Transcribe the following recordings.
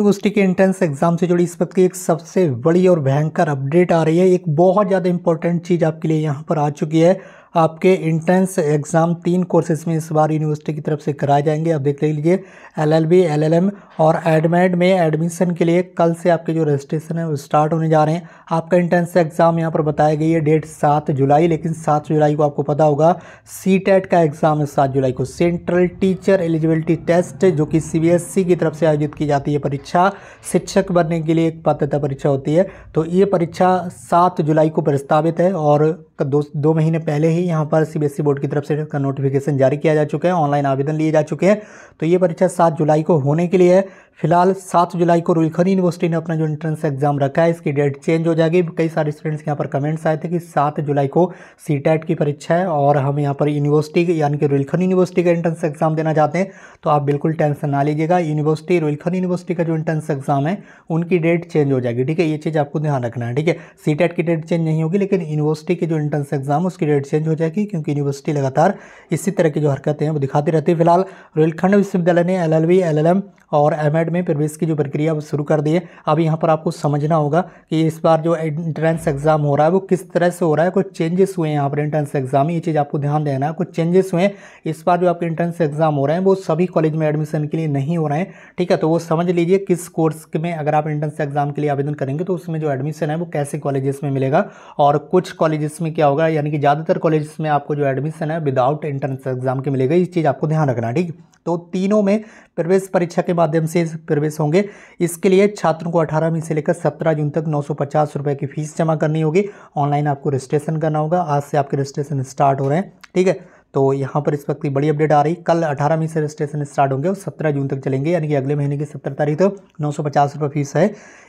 university के entrance exam से जुड़ी इस वक्त की एक सबसे बड़ी और भयंकर अपडेट आ रही है एक बहुत ज़्यादा इंपॉर्टेंट चीज़ आपके लिए यहाँ पर आ चुकी है आपके इंट्रेंस एग्ज़ाम तीन कोर्सेज में इस बार यूनिवर्सिटी की तरफ से कराए जाएंगे आप देख लीजिए एलएलबी एलएलएम और एडमेड में एडमिशन के लिए कल से आपके जो रजिस्ट्रेशन है वो स्टार्ट होने जा रहे हैं आपका इंट्रेंस एग्ज़ाम यहाँ पर बताया गई है डेट सात जुलाई लेकिन सात जुलाई को आपको पता होगा सी e का एग्ज़ाम है सात जुलाई को सेंट्रल टीचर एलिजिबिलिटी टेस्ट जो कि सी e की तरफ से आयोजित की जाती है परीक्षा शिक्षक बनने के लिए एक पात्रता परीक्षा होती है तो ये परीक्षा सात जुलाई को प्रस्तावित है और दो, दो महीने पहले ही यहाँ पर सीबीएसई e बोर्ड की तरफ से इसका नोटिफिकेशन जारी किया जा चुका है ऑनलाइन आवेदन लिए जा चुके हैं तो ये परीक्षा सात जुलाई को होने के लिए है फिलहाल सात जुलाई को रुलखनी यूनिवर्सिटी ने अपना जो एंट्रेंस एग्जाम रखा है इसकी डेट चेंज हो जाएगी कई सारे स्टूडेंट्स यहाँ पर कमेंट्स आए थे कि सात जुलाई को सी e की परीक्षा है और हम यहाँ पर यूनिवर्सिटी यानी कि रुलखनी यूनिवर्सिटी का एंट्रेंस एग्जाम देना चाहते हैं तो आप बिल्कुल टेंशन ना लीजिएगा यूनिवर्सिटी रुलखनी यूनिवर्सिटी का जो एंट्रेंस एग्जाम है उनकी डेट चेंज हो जाएगी ठीक है ये चीज़ आपको ध्यान रखना है ठीक है सी e की डेट चेंज नहीं होगी लेकिन यूनिवर्सिटी की जो एंट्रेंस एग्जाम है उसकी डेट चेंज हो जाएगी क्योंकि यूनिवर्सिटी लगातार इसी तरह की जो हरकतें हैं वो दिखाती रहती है फिलहाल रुलखंड विश्वविद्यालय ने एल एल और एम एड में प्रवेश की जो प्रक्रिया वो शुरू कर दी है अब यहाँ पर आपको समझना होगा कि इस बार जो एंट्रेंस एग्ज़ाम हो रहा है वो किस तरह से हो रहा है कुछ चेंजेस हुए हैं यहाँ पर एंट्रेंस एग्ज़ाम ये चीज़ आपको ध्यान देना है कुछ चेंजेस हुए हैं इस बार जो आपके एंट्रेंस एग्ज़ाम हो रहे हैं वो सभी कॉलेज में एडमिशन के लिए नहीं हो रहे हैं ठीक है तो वो समझ लीजिए किस कोर्स में अगर आप एंट्रेंस एग्ज़ाम के लिए आवेदन करेंगे तो उसमें जो एडमिशन है वो कैसे कॉलेजेस में मिलेगा और कुछ कॉलेजेस में क्या होगा यानी कि ज़्यादातर कॉलेजेस में आपको जो एडमिशन है विदाउट एंट्रेंस एग्ज़ाम के मिलेगा इस चीज़ आपको ध्यान रखना ठीक तो तीनों में प्रवेश परीक्षा के माध्यम से प्रवेश होंगे इसके लिए छात्रों को अठारह मई से लेकर सत्रह जून तक नौ रुपए की फीस जमा करनी होगी ऑनलाइन आपको रजिस्ट्रेशन करना होगा आज से आपके रजिस्ट्रेशन स्टार्ट हो रहे हैं ठीक है तो यहाँ पर इस वक्त की बड़ी अपडेट आ रही कल अठारह मई से रजिस्ट्रेशन स्टार्ट होंगे और सत्रह जून तक चलेंगे यानी कि अगले महीने की सत्रह तारीख तक तो नौ सौ पचास रुपये फीस है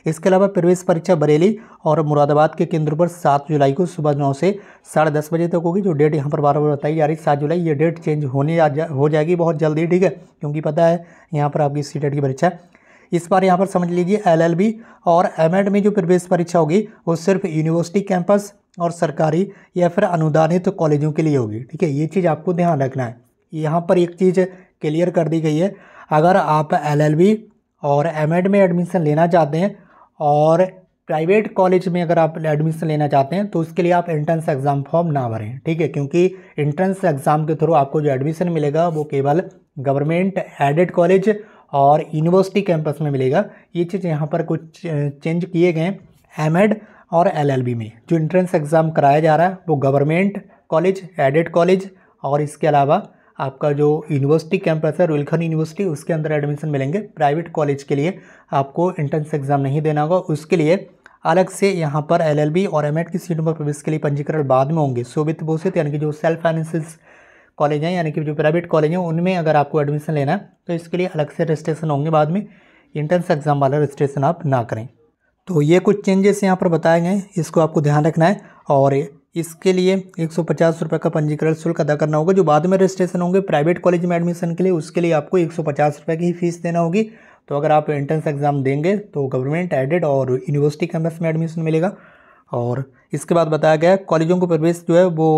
इसके अलावा प्रवेश परीक्षा बरेली और मुरादाबाद के केंद्र पर सात जुलाई को सुबह नौ से साढ़े दस बजे तक होगी जो डेट यहाँ पर बार बार बताई जा रही सात जुलाई ये डेट चेंज होने जा, हो जाएगी बहुत जल्दी ठीक है क्योंकि पता है यहाँ पर आपकी सी की परीक्षा इस बार यहाँ पर समझ लीजिए एलएलबी और एमएड में जो प्रवेश परीक्षा होगी वो सिर्फ यूनिवर्सिटी कैंपस और सरकारी या फिर अनुदानित कॉलेजों के लिए होगी ठीक है ये चीज़ आपको ध्यान रखना है यहाँ पर एक चीज़ क्लियर कर दी गई है अगर आप एलएलबी और एमएड में एडमिशन लेना चाहते हैं और प्राइवेट कॉलेज में अगर आप एडमिशन लेना चाहते हैं तो उसके लिए आप एंट्रेंस एग्ज़ाम फॉर्म ना भरें ठीक है क्योंकि एंट्रेंस एग्ज़ाम के थ्रू आपको जो एडमिशन मिलेगा वो केवल गवर्नमेंट एडेड कॉलेज और यूनिवर्सिटी कैंपस में मिलेगा ये चीज़ यहाँ पर कुछ चेंज किए गए हैं एम एड और एलएलबी में जो इंट्रेंस एग्ज़ाम कराया जा रहा है वो गवर्नमेंट कॉलेज एडेड कॉलेज और इसके अलावा आपका जो यूनिवर्सिटी कैंपस है रुलखन यूनिवर्सिटी उसके अंदर एडमिशन मिलेंगे प्राइवेट कॉलेज के लिए आपको इंट्रेंस एग्ज़ाम नहीं देना होगा उसके लिए अलग से यहाँ पर एलएलबी और एमएड की सीटों पर प्रवेश के लिए पंजीकरण बाद में होंगे सो वित्त बोसित यानी कि जो सेल्फ फाइनेंसिस कॉलेज हैं यानी कि जो प्राइवेट कॉलेज हैं उनमें अगर आपको एडमिशन लेना है तो इसके लिए अलग से रजिस्ट्रेशन होंगे बाद में इंट्रेंस एग्ज़ाम वाला रजिस्ट्रेशन आप ना करें तो ये कुछ चेंजेस यहाँ पर बताए गए इसको आपको ध्यान रखना है और इसके लिए एक सौ का पंजीकरण शुल्क अदा करना होगा जो बाद में रजिस्ट्रेशन होंगे प्राइवेट कॉलेज में एडमिशन के लिए उसके लिए आपको एक सौ की ही फीस देना होगी तो अगर आप एंट्रेंस एग्ज़ाम देंगे तो गवर्नमेंट एडेड और यूनिवर्सिटी कैंपस में एडमिशन मिलेगा और इसके बाद बताया गया कॉलेजों को प्रवेश जो है वो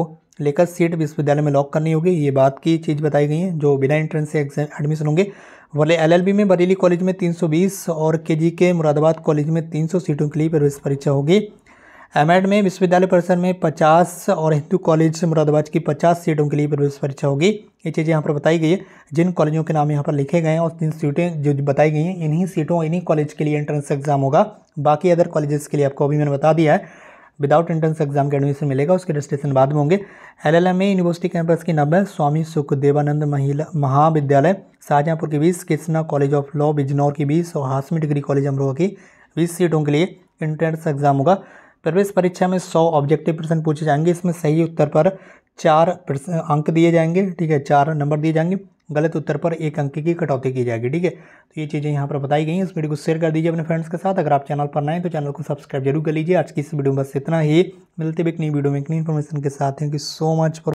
लेकर सीट विश्वविद्यालय में लॉक करनी होगी ये बात की चीज़ बताई गई है जो बिना एंट्रेंस से एग्जाम एडमिशन होंगे वाले एलएलबी में बरेली कॉलेज में 320 और केजी के मुरादाबाद कॉलेज में 300 सीटों के लिए प्रवेश परीक्षा होगी एमएड में विश्वविद्यालय परिसर में 50 और हिंदू कॉलेज मुरादाबाद की 50 सीटों के लिए प्रवेश परीक्षा होगी ये चीज़ें यहाँ पर बताई गई है जिन कॉलेजों के नाम यहाँ पर लिखे गए हैं और जिन सीटें जो बताई गई हैं इन्हीं सीटों इन्हीं कॉलेज के लिए एंट्रेंस एग्ज़ाम होगा बाकी अदर कॉलेजेस के लिए आपको अभी मैंने बता दिया है विदाउट एंट्रेंस एग्जाम के एडमिशन मिलेगा उसके रजिस्ट्रेशन बाद में होंगे L L M A university campus की नब्बे है स्वामी सुखदेवानंद महिला महाविद्यालय शाहजहाँपुर के बीस Krishna college of law Bijnor की बीस और हाशमी डिग्री कॉलेज अमरोहा की बीस सीटों के लिए एंट्रेंस एग्जाम होगा प्रवेश परीक्षा में सौ ऑब्जेक्टिव प्रश्न पूछे जाएंगे इसमें सही उत्तर पर चार अंक दिए जाएंगे ठीक है चार नंबर दिए जाएंगे गलत उत्तर पर एक अंक की कटौती की जाएगी ठीक है तो ये चीज़ें यहाँ पर बताई गई हैं इस वीडियो को शेयर कर दीजिए अपने फ्रेंड्स के साथ अगर आप चैनल पर नए तो चैनल को सब्सक्राइब जरूर कर लीजिए आज की इस वीडियो में बस इतना ही मिलते भी एक नई वीडियो में एक नई इन्फॉर्मेशन के साथ थैंक यू सो मच